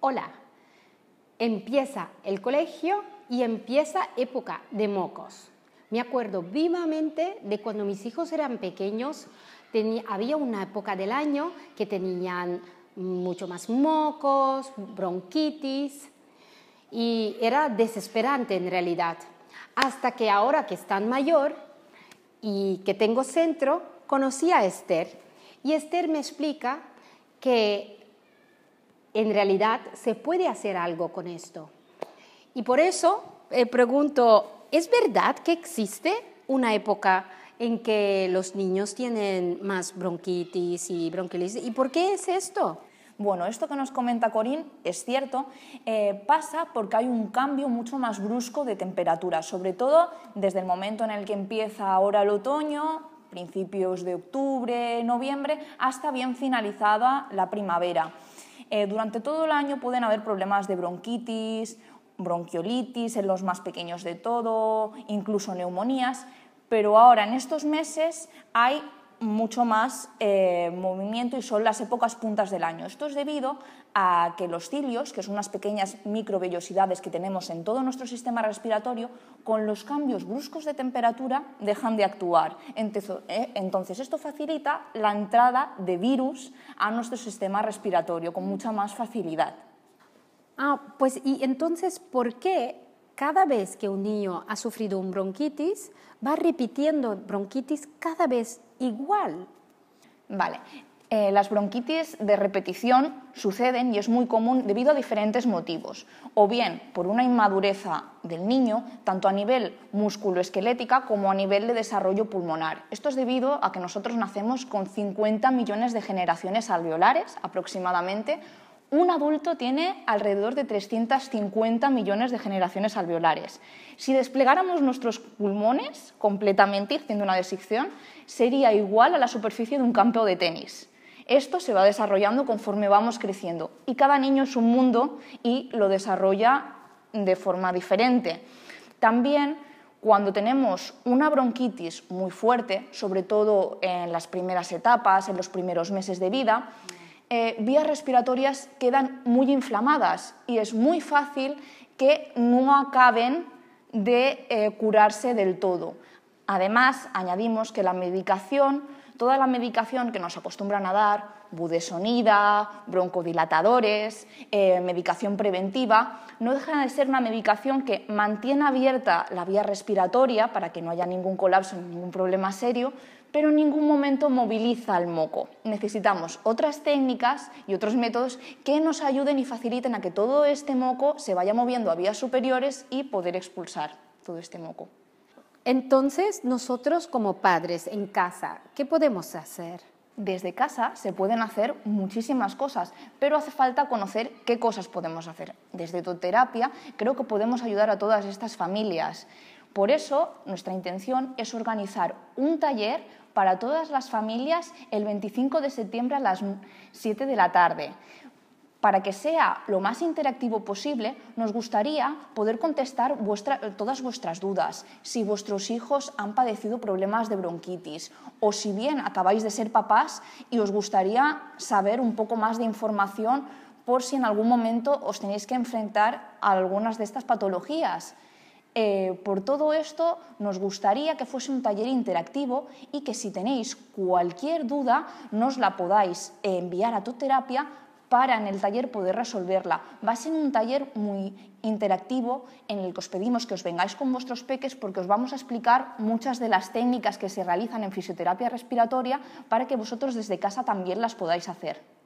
hola, empieza el colegio y empieza época de mocos. Me acuerdo vivamente de cuando mis hijos eran pequeños, tenía, había una época del año que tenían mucho más mocos, bronquitis, y era desesperante en realidad. Hasta que ahora que están mayor y que tengo centro, conocí a Esther y Esther me explica que en realidad se puede hacer algo con esto. Y por eso eh, pregunto, ¿es verdad que existe una época en que los niños tienen más bronquitis y bronquiolitis? ¿Y por qué es esto? Bueno, esto que nos comenta Corín es cierto, eh, pasa porque hay un cambio mucho más brusco de temperatura, sobre todo desde el momento en el que empieza ahora el otoño, principios de octubre, noviembre, hasta bien finalizada la primavera. Eh, durante todo el año pueden haber problemas de bronquitis, bronquiolitis, en los más pequeños de todo, incluso neumonías, pero ahora en estos meses hay mucho más eh, movimiento y son las épocas puntas del año. Esto es debido a que los cilios, que son unas pequeñas microvellosidades que tenemos en todo nuestro sistema respiratorio, con los cambios bruscos de temperatura dejan de actuar. Eh, entonces esto facilita la entrada de virus a nuestro sistema respiratorio con mucha más facilidad. Ah, pues y entonces, ¿por qué cada vez que un niño ha sufrido un bronquitis, va repitiendo bronquitis cada vez igual. Vale, eh, las bronquitis de repetición suceden y es muy común debido a diferentes motivos, o bien por una inmadureza del niño, tanto a nivel musculoesquelética como a nivel de desarrollo pulmonar. Esto es debido a que nosotros nacemos con 50 millones de generaciones alveolares aproximadamente, un adulto tiene alrededor de 350 millones de generaciones alveolares. Si desplegáramos nuestros pulmones completamente haciendo una desicción, sería igual a la superficie de un campo de tenis. Esto se va desarrollando conforme vamos creciendo y cada niño es un mundo y lo desarrolla de forma diferente. También cuando tenemos una bronquitis muy fuerte, sobre todo en las primeras etapas, en los primeros meses de vida, eh, vías respiratorias quedan muy inflamadas y es muy fácil que no acaben de eh, curarse del todo. Además, añadimos que la medicación, toda la medicación que nos acostumbran a dar, budesonida, broncodilatadores, eh, medicación preventiva, no deja de ser una medicación que mantiene abierta la vía respiratoria para que no haya ningún colapso ni ningún problema serio, pero en ningún momento moviliza el moco. Necesitamos otras técnicas y otros métodos que nos ayuden y faciliten a que todo este moco se vaya moviendo a vías superiores y poder expulsar todo este moco. Entonces, nosotros como padres en casa, ¿qué podemos hacer? Desde casa se pueden hacer muchísimas cosas, pero hace falta conocer qué cosas podemos hacer. Desde tu terapia creo que podemos ayudar a todas estas familias. Por eso, nuestra intención es organizar un taller para todas las familias el 25 de septiembre a las 7 de la tarde para que sea lo más interactivo posible, nos gustaría poder contestar todas vuestras dudas, si vuestros hijos han padecido problemas de bronquitis o si bien acabáis de ser papás y os gustaría saber un poco más de información por si en algún momento os tenéis que enfrentar a algunas de estas patologías. Eh, por todo esto, nos gustaría que fuese un taller interactivo y que si tenéis cualquier duda, nos la podáis enviar a tu terapia para en el taller poder resolverla. Va a ser un taller muy interactivo en el que os pedimos que os vengáis con vuestros peques porque os vamos a explicar muchas de las técnicas que se realizan en fisioterapia respiratoria para que vosotros desde casa también las podáis hacer.